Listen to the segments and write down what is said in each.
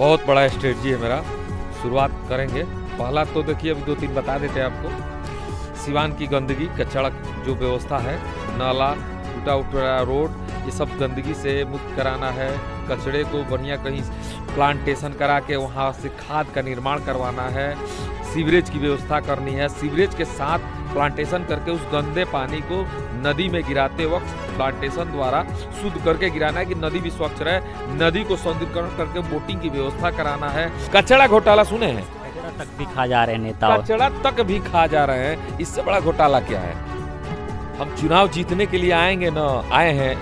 बहुत बड़ा स्ट्रेटजी है मेरा शुरुआत करेंगे पहला तो देखिए अभी दो तीन बता देते हैं आपको सिवान की गंदगी कचड़ा जो व्यवस्था है नाला टूटा उठा रोड ये सब गंदगी से मुक्त कराना है कचड़े को बढ़िया कहीं प्लांटेशन करा के वहाँ से खाद का निर्माण करवाना है सीवरेज की व्यवस्था करनी है सीवरेज के साथ प्लांटेशन करके उस गंदे पानी को नदी में गिराते वक्त प्लांटेशन द्वारा शुद्ध करके गिराना है कि नदी भी स्वच्छ रहे नदी को सौंदर्यकरण करके बोटिंग की व्यवस्था कराना है कचड़ा घोटाला सुने हैं कचड़ा तक भी खा जा रहे हैं नेता कचड़ा तक भी खा जा रहे हैं इससे बड़ा घोटाला क्या है हम चुनाव जीतने के लिए आएंगे ना आए हैं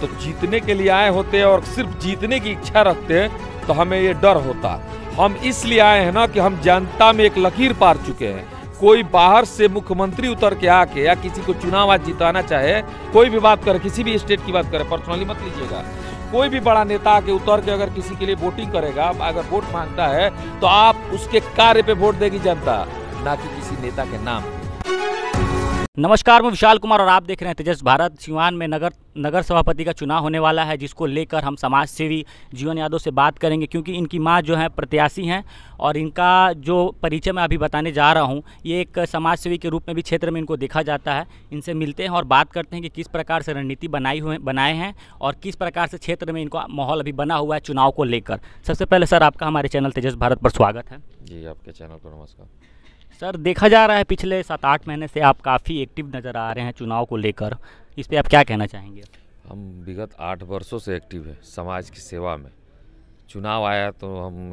तो जीतने के लिए आए होते और सिर्फ जीतने की इच्छा रखते तो हमें ये डर होता हम इसलिए आए हैं ना कि हम जनता में एक लकीर पार चुके हैं कोई बाहर से मुख्यमंत्री उतर के आके या किसी को चुनाव आज जिताना चाहे कोई भी बात करे किसी भी स्टेट की बात करे पर्सनली मत लीजिएगा कोई भी बड़ा नेता आके उतर के अगर किसी के लिए वोटिंग करेगा अगर वोट मांगता है तो आप उसके कार्य पे वोट देगी जनता ना कि किसी नेता के नाम नमस्कार मैं विशाल कुमार और आप देख रहे हैं तेजस भारत सिवान में नगर नगर सभापति का चुनाव होने वाला है जिसको लेकर हम समाज सेवी जीवन यादव से बात करेंगे क्योंकि इनकी माँ जो है प्रत्याशी हैं और इनका जो परिचय मैं अभी बताने जा रहा हूँ ये एक समाज सेवी के रूप में भी क्षेत्र में इनको देखा जाता है इनसे मिलते हैं और बात करते हैं कि किस प्रकार से रणनीति बनाई हुए बनाए हैं और किस प्रकार से क्षेत्र में इनका माहौल अभी बना हुआ है चुनाव को लेकर सबसे पहले सर आपका हमारे चैनल तेजस भारत पर स्वागत है जी आपके चैनल पर नमस्कार सर देखा जा रहा है पिछले सात आठ महीने से आप काफ़ी एक्टिव नज़र आ रहे हैं चुनाव को लेकर इस पर आप क्या कहना चाहेंगे हम विगत आठ वर्षों से एक्टिव हैं समाज की सेवा में चुनाव आया तो हम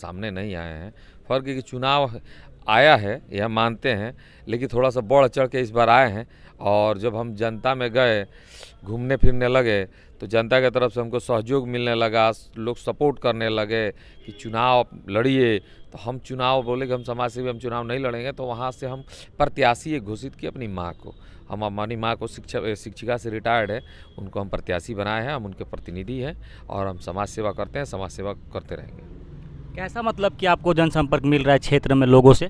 सामने नहीं आए हैं फर्क है कि चुनाव आया है यह मानते हैं लेकिन थोड़ा सा बढ़ चढ़ के इस बार आए हैं और जब हम जनता में गए घूमने फिरने लगे तो जनता की तरफ से हमको सहयोग मिलने लगा लोग सपोर्ट करने लगे कि चुनाव लड़िए तो हम चुनाव बोले कि हम समाज सेवी हम चुनाव नहीं लड़ेंगे तो वहाँ से हम प्रत्याशी घोषित किए अपनी माँ को हम हमारी माँ को शिक्षक शिक्षिका से रिटायर्ड है उनको हम प्रत्याशी बनाए हैं हम उनके प्रतिनिधि हैं और हम समाज सेवा करते हैं समाज सेवा करते रहेंगे कैसा मतलब कि आपको जनसंपर्क मिल रहा है क्षेत्र में लोगों से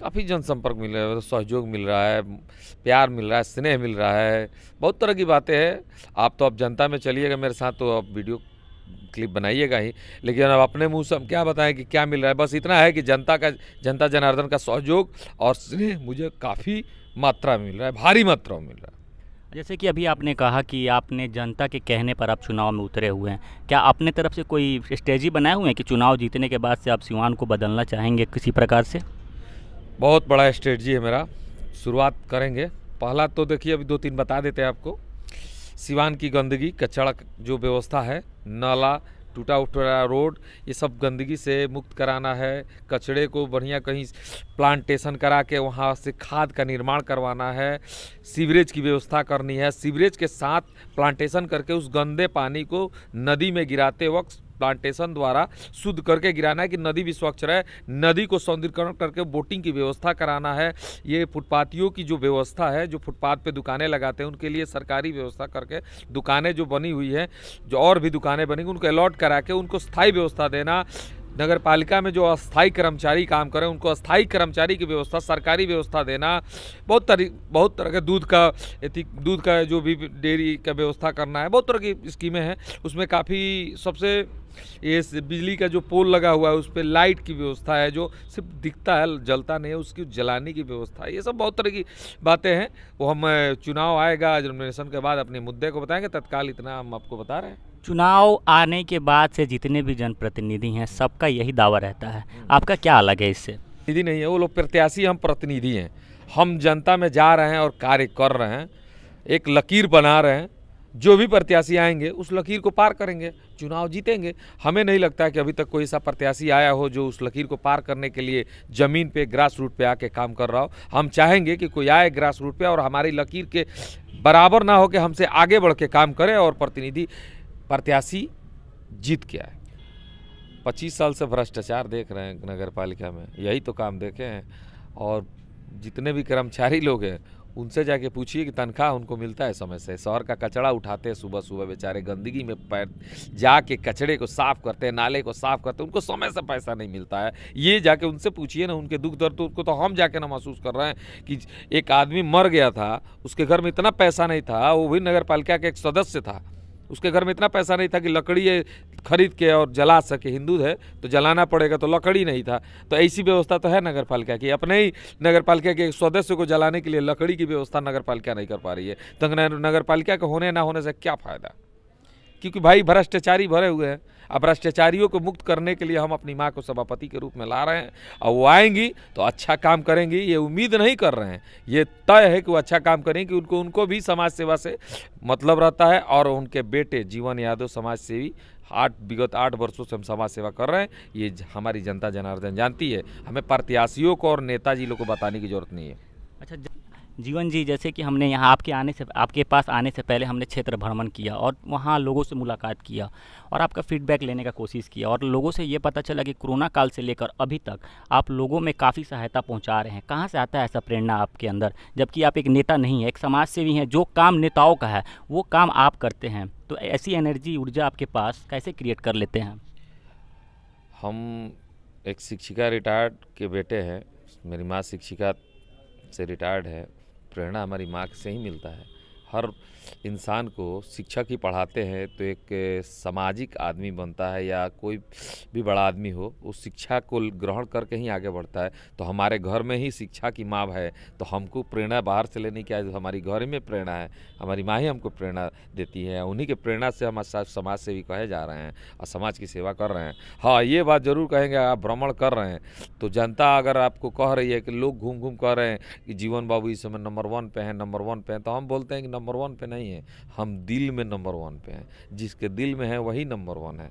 काफ़ी जनसंपर्क मिल रहा है मतलब सहयोग मिल रहा है प्यार मिल रहा है स्नेह मिल रहा है बहुत तरह की बातें हैं आप तो अब जनता में चलिएगा मेरे साथ तो आप वीडियो क्लिप बनाइएगा ही लेकिन अब अपने मुंह से हम क्या बताएं कि क्या मिल रहा है बस इतना है कि जनता का जनता जनार्दन का सहयोग और स्नेह मुझे काफ़ी मात्रा में मिल रहा है भारी मात्रा में मिल रहा है जैसे कि अभी आपने कहा कि आपने जनता के कहने पर आप चुनाव में उतरे हुए हैं क्या अपने तरफ से कोई स्ट्रेटी बनाए हुए हैं कि चुनाव जीतने के बाद से आप सिवान को बदलना चाहेंगे किसी प्रकार से बहुत बड़ा स्ट्रेटजी है मेरा शुरुआत करेंगे पहला तो देखिए अभी दो तीन बता देते हैं आपको सिवान की गंदगी कचड़ा जो व्यवस्था है नाला टूटा उठा रोड ये सब गंदगी से मुक्त कराना है कचड़े को बढ़िया कहीं प्लांटेशन करा के वहाँ से खाद का निर्माण करवाना है सीवरेज की व्यवस्था करनी है सीवरेज के साथ प्लांटेशन करके उस गंदे पानी को नदी में गिराते वक्त प्लांटेशन द्वारा शुद्ध करके गिराना है कि नदी भी स्वच्छ रहे नदी को सौंदर्यकरण करके बोटिंग की व्यवस्था कराना है ये फुटपातियों की जो व्यवस्था है जो फुटपाथ पर दुकानें लगाते हैं उनके लिए सरकारी व्यवस्था करके दुकानें जो बनी हुई हैं जो और भी दुकानें बनेंगी उनको अलॉट करा के उनको स्थायी व्यवस्था देना नगर पालिका में जो अस्थायी कर्मचारी काम करें उनको अस्थायी कर्मचारी की व्यवस्था सरकारी व्यवस्था देना बहुत तरी बहुत तरह के दूध का दूध का जो भी डेयरी का व्यवस्था करना है बहुत तरह की स्कीमें हैं उसमें काफ़ी सबसे ये बिजली का जो पोल लगा हुआ है उस पर लाइट की व्यवस्था है जो सिर्फ दिखता है जलता नहीं है उसकी जलाने की व्यवस्था है ये सब बहुत तरह की बातें हैं वो हम चुनाव आएगा जनमेशन के बाद अपने मुद्दे को बताएंगे तत्काल इतना हम आपको बता रहे हैं चुनाव आने के बाद से जितने भी जनप्रतिनिधि हैं सबका यही दावा रहता है आपका क्या अलग है इससे प्रतिनिधि नहीं है वो लोग प्रत्याशी हम प्रतिनिधि हैं हम जनता में जा रहे हैं और कार्य कर रहे हैं एक लकीर बना रहे हैं जो भी प्रत्याशी आएंगे उस लकीर को पार करेंगे चुनाव जीतेंगे हमें नहीं लगता कि अभी तक कोई ऐसा प्रत्याशी आया हो जो उस लकीर को पार करने के लिए ज़मीन पे ग्रास रूट पे आके काम कर रहा हो हम चाहेंगे कि कोई आए ग्रास रूट पे और हमारी लकीर के बराबर ना हो कि हमसे आगे बढ़ के काम करे और प्रतिनिधि प्रत्याशी जीत के आए पच्चीस साल से भ्रष्टाचार देख रहे हैं नगर पालिका में यही तो काम देखे हैं और जितने भी कर्मचारी लोग हैं उनसे जाके पूछिए कि तनख्वाह उनको मिलता है समय से शहर का कचरा उठाते हैं सुबह सुबह बेचारे गंदगी में पैर जाके कचरे को साफ करते हैं नाले को साफ करते हैं उनको समय से पैसा नहीं मिलता है ये जाके उनसे पूछिए ना उनके दुख दर्द तो को तो हम जाके ना महसूस कर रहे हैं कि एक आदमी मर गया था उसके घर में इतना पैसा नहीं था वो भी नगर के एक सदस्य था उसके घर में इतना पैसा नहीं था कि लकड़ी खरीद के और जला सके हिंदू है तो जलाना पड़ेगा तो लकड़ी नहीं था तो ऐसी व्यवस्था तो है नगर पालिका की अपने ही नगर पालिका के सदस्य को जलाने के लिए लकड़ी की व्यवस्था नगर पालिका नहीं कर पा रही है तो नगर पालिका के होने ना होने से क्या फ़ायदा क्योंकि भाई भ्रष्टाचारी भरे हुए हैं अब भ्रष्टाचारियों को मुक्त करने के लिए हम अपनी माँ को सभापति के रूप में ला रहे हैं और वो आएंगी तो अच्छा काम करेंगी ये उम्मीद नहीं कर रहे हैं ये तय है कि वो अच्छा काम करेंगे उनको उनको भी समाज सेवा से मतलब रहता है और उनके बेटे जीवन यादव समाज सेवी आठ विगत आठ वर्षों से हम समाज सेवा कर रहे हैं ये हमारी जनता जनार्दन जानती है हमें प्रत्याशियों को और नेताजी लोग को बताने की जरूरत नहीं है अच्छा जीवन जी जैसे कि हमने यहाँ आपके आने से आपके पास आने से पहले हमने क्षेत्र भ्रमण किया और वहाँ लोगों से मुलाकात किया और आपका फीडबैक लेने का कोशिश किया और लोगों से ये पता चला कि कोरोना काल से लेकर अभी तक आप लोगों में काफ़ी सहायता पहुँचा रहे हैं कहाँ से आता है ऐसा प्रेरणा आपके अंदर जबकि आप एक नेता नहीं है एक समाज सेवी हैं जो काम नेताओं का है वो काम आप करते हैं तो ऐसी एनर्जी ऊर्जा आपके पास कैसे क्रिएट कर लेते हैं हम एक शिक्षिका रिटायर्ड के बेटे हैं मेरी माँ शिक्षिका से रिटायर्ड है प्रेरणा हमारी माँ से ही मिलता है हर इंसान को शिक्षक ही पढ़ाते हैं तो एक सामाजिक आदमी बनता है या कोई भी बड़ा आदमी हो उस शिक्षा को ग्रहण करके ही आगे बढ़ता है तो हमारे घर में ही शिक्षा की माँ है तो हमको प्रेरणा बाहर से लेने की आज हमारी घर में प्रेरणा है हमारी माँ ही हमको प्रेरणा देती है उन्हीं के प्रेरणा से हम समाज से भी कहे जा रहे हैं और समाज की सेवा कर रहे हैं हाँ ये बात ज़रूर कहेंगे आप भ्रमण कर रहे हैं तो जनता अगर आपको कह रही है कि लोग घूम घूम कह रहे हैं कि जीवन बाबू इस समय नंबर वन पे हैं नंबर वन पे हैं तो हम बोलते हैं कि नंबर नंबर वन पे नहीं है हम दिल में नंबर वन पे हैं जिसके दिल में है वही नंबर वन है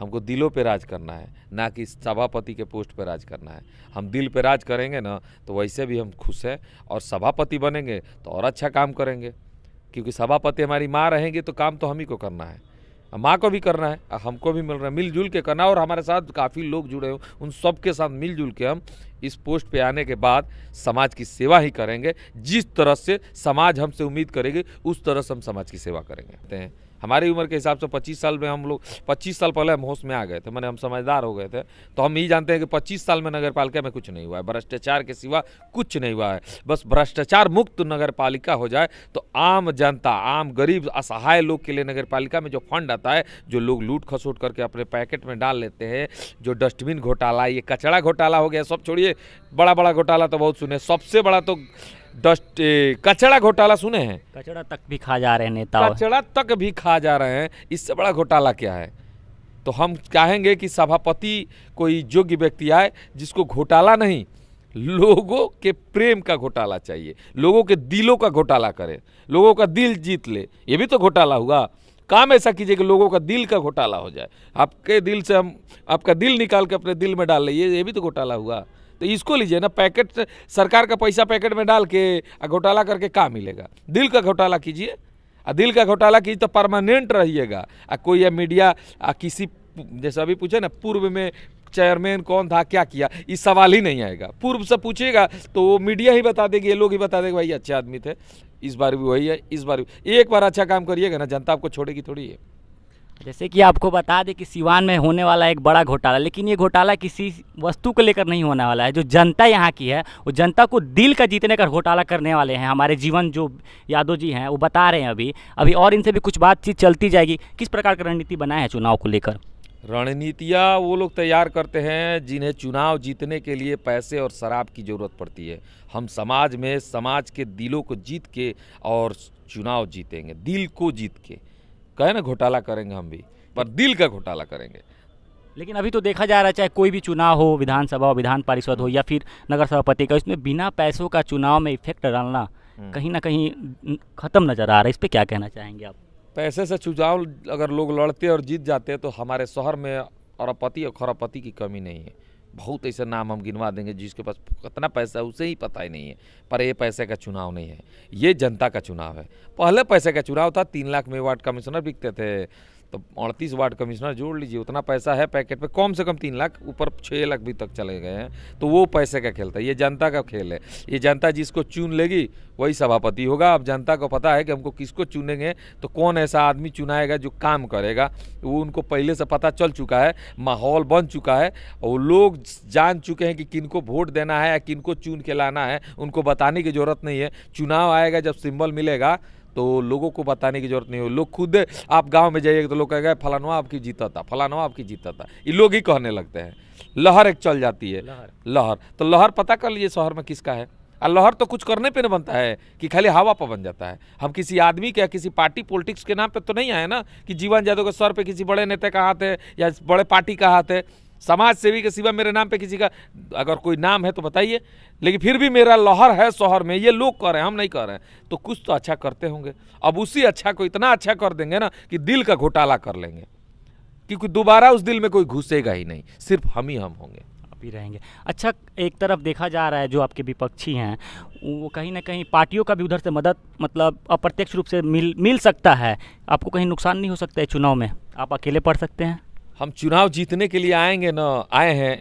हमको दिलों पे राज करना है ना कि सभापति के पोस्ट पे राज करना है हम दिल पे राज करेंगे ना तो वैसे भी हम खुश हैं और सभापति बनेंगे तो और अच्छा काम करेंगे क्योंकि सभापति हमारी माँ रहेंगे तो काम तो हम ही को करना है माँ को भी करना है हमको भी मिल रहा है मिलजुल के करना और हमारे साथ काफ़ी लोग जुड़े हो उन सब के साथ मिलजुल के हम इस पोस्ट पे आने के बाद समाज की सेवा ही करेंगे जिस तरह से समाज हमसे उम्मीद करेगी उस तरह से हम समाज की सेवा करेंगे हमारी उम्र के हिसाब से पच्चीस साल में हम लोग पच्चीस साल पहले हम होश में आ गए थे मैंने हम समझदार हो गए थे तो हम यही जानते हैं कि पच्चीस साल में नगर पालिका में कुछ नहीं हुआ है भ्रष्टाचार के सिवा कुछ नहीं हुआ है बस भ्रष्टाचार मुक्त नगर पालिका हो जाए तो आम जनता आम गरीब असहाय लोग के लिए नगर पालिका में जो फंड आता है जो लोग लूट खसूट करके अपने पैकेट में डाल लेते हैं जो डस्टबिन घोटाला ये कचरा घोटाला हो गया सब छोड़िए बड़ा बड़ा घोटाला तो बहुत सुने सबसे बड़ा तो डस्ट कचड़ा घोटाला सुने हैं कचड़ा तक भी खा जा रहे हैं नेता कचड़ा तक भी खा जा रहे हैं इससे बड़ा घोटाला क्या है तो हम चाहेंगे कि सभापति कोई योग्य व्यक्ति आए जिसको घोटाला नहीं लोगों के प्रेम का घोटाला चाहिए लोगों के दिलों का घोटाला करें लोगों का दिल जीत ले ये भी तो घोटाला हुआ काम ऐसा कीजिए कि लोगों का दिल का घोटाला हो जाए आपके दिल से हम आपका दिल निकाल के अपने दिल में डाल लीजिए ये भी तो घोटाला हुआ तो इसको लीजिए ना पैकेट सरकार का पैसा पैकेट में डाल के घोटाला करके कहाँ मिलेगा दिल का घोटाला कीजिए आ दिल का घोटाला कीजिए तो परमानेंट रहिएगा आ कोई या मीडिया आ किसी जैसे अभी पूछे ना पूर्व में चेयरमैन कौन था क्या किया ये सवाल ही नहीं आएगा पूर्व से पूछेगा तो वो मीडिया ही बता देगी ये लोग ही बता देंगे भाई अच्छे आदमी थे इस बार भी वही है इस बार भी एक बार अच्छा काम करिएगा ना जनता आपको छोड़ेगी थोड़ी है जैसे कि आपको बता दें कि सिवान में होने वाला एक बड़ा घोटाला लेकिन ये घोटाला किसी वस्तु को लेकर नहीं होने वाला है जो जनता यहाँ की है वो जनता को दिल का जीतने का घोटाला करने वाले हैं हमारे जीवन जो यादव जी हैं वो बता रहे हैं अभी अभी और इनसे भी कुछ बातचीत चलती जाएगी किस प्रकार की रणनीति बनाए हैं चुनाव को लेकर रणनीतियाँ वो लोग तैयार करते हैं जिन्हें चुनाव जीतने के लिए पैसे और शराब की ज़रूरत पड़ती है हम समाज में समाज के दिलों को जीत के और चुनाव जीतेंगे दिल को जीत के कहे ना घोटाला करेंगे हम भी पर दिल का घोटाला करेंगे लेकिन अभी तो देखा जा रहा है चाहे कोई भी चुनाव हो विधानसभा विधान परिषद हो या फिर नगर सभापति का इसमें बिना पैसों का चुनाव में इफेक्ट डालना हम्म। कहीं ना कहीं ख़त्म नज़र आ रहा है इस पर क्या कहना चाहेंगे आप पैसे से चुनाव अगर लोग लड़ते और जीत जाते तो हमारे शहर में अरबपति और खरबपति की कमी नहीं है बहुत ऐसा नाम हम गिनवा देंगे जिसके पास कितना पैसा है उसे ही पता ही नहीं है पर ये पैसे का चुनाव नहीं है ये जनता का चुनाव है पहले पैसे का चुनाव था तीन लाख में वार्ड कमिश्नर बिकते थे तो अड़तीस वार्ड कमिश्नर जोड़ लीजिए उतना पैसा है पैकेट पे कम से कम तीन लाख ऊपर छः लाख भी तक चले गए हैं तो वो पैसे का खेलता है ये जनता का खेल है ये जनता जिसको चुन लेगी वही सभापति होगा अब जनता को पता है कि हमको किसको चुनेंगे तो कौन ऐसा आदमी चुनाएगा जो काम करेगा वो उनको पहले से पता चल चुका है माहौल बन चुका है और लोग जान चुके हैं कि किनको वोट देना है या किनको चुन के लाना है उनको बताने की ज़रूरत नहीं है चुनाव आएगा जब सिंबल मिलेगा तो लोगों को बताने की जरूरत नहीं हो लोग खुद आप गाँव में जाइएगा तो लोग कहेगा फलानवा आपकी जीता था फलानवा आपकी जीता था ये लोग ही कहने लगते हैं लहर एक चल जाती है लहर, लहर। तो लहर पता कर लिए शहर में किसका है और लहर तो कुछ करने पे नहीं बनता है कि खाली हवा पर बन जाता है हम किसी आदमी के या किसी पार्टी पॉलिटिक्स के नाम पे तो नहीं आए ना कि जीवन यादव के सर पे किसी बड़े नेता का हाथ है या बड़े पार्टी का हाथ है समाज सेवी के सिवा मेरे नाम पे किसी का अगर कोई नाम है तो बताइए लेकिन फिर भी मेरा लहर है शहर में ये लोग कर रहे हैं हम नहीं कर रहे हैं तो कुछ तो अच्छा करते होंगे अब उसी अच्छा को इतना अच्छा कर देंगे ना कि दिल का घोटाला कर लेंगे क्योंकि दोबारा उस दिल में कोई घुसेगा ही नहीं सिर्फ हम ही हम होंगे आप ही रहेंगे अच्छा एक तरफ देखा जा रहा है जो आपके विपक्षी हैं वो कहीं ना कहीं पार्टियों का भी उधर से मदद मतलब अप्रत्यक्ष रूप से मिल मिल सकता है आपको कहीं नुकसान नहीं हो सकता है चुनाव में आप अकेले पढ़ सकते हैं हम चुनाव जीतने के लिए आएंगे ना आए हैं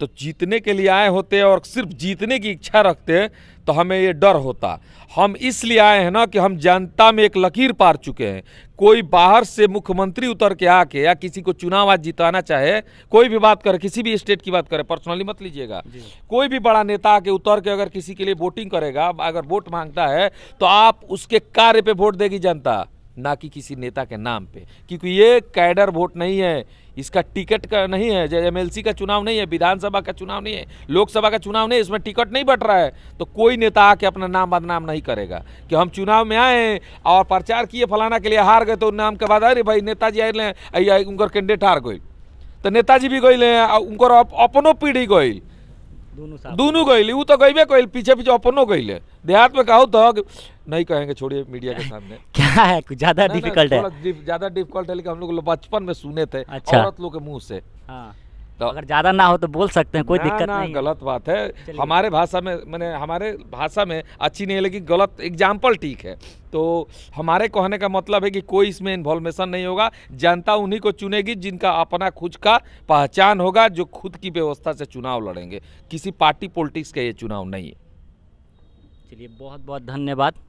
तो जीतने के लिए आए होते और सिर्फ जीतने की इच्छा रखते तो हमें ये डर होता हम इसलिए आए हैं ना कि हम जनता में एक लकीर पार चुके हैं कोई बाहर से मुख्यमंत्री उतर के आके या किसी को चुनाव आज जिताना चाहे कोई भी बात करे किसी भी स्टेट की बात करे पर्सनली मत लीजिएगा कोई भी बड़ा नेता आके उतर के अगर किसी के लिए वोटिंग करेगा अगर वोट मांगता है तो आप उसके कार्य पे वोट देगी जनता ना कि किसी नेता के नाम पे क्योंकि ये कैडर वोट नहीं है इसका टिकट का नहीं है जैसे एमएलसी का चुनाव नहीं है विधानसभा का चुनाव नहीं है लोकसभा का चुनाव नहीं है इसमें टिकट नहीं बट रहा है तो कोई नेता आके अपना नाम बदनाम नहीं करेगा कि हम चुनाव में आए और प्रचार किए फलाना के लिए हार गए तो नाम के बाद अरे भाई नेताजी आए उनका कैंडिडेट हार गई तो नेताजी भी गई उनका अपनो पीढ़ी गई दोनों गई तो गईबे गई पीछे पीछे अपनों गई देहात में कहो तो नहीं कहेंगे छोड़िए मीडिया के सामने क्या है कुछ ज्यादा डिफिकल्ट है ज्यादा डिफिकल्ट है लेकिन हम लोग बचपन में सुने थे अच्छा। औरत लोग के मुंह से हाँ। तो अगर ज्यादा ना हो तो बोल सकते हैं कोई दिक्कत नहीं गलत बात है हमारे भाषा में मैंने हमारे भाषा में अच्छी नहीं है लेकिन गलत एग्जाम्पल ठीक है तो हमारे कहने का मतलब है कि कोई इसमें इन्वॉल्वेशन नहीं होगा जनता उन्हीं को चुनेगी जिनका अपना खुद का पहचान होगा जो खुद की व्यवस्था से चुनाव लड़ेंगे किसी पार्टी पॉलिटिक्स का ये चुनाव नहीं है चलिए बहुत बहुत धन्यवाद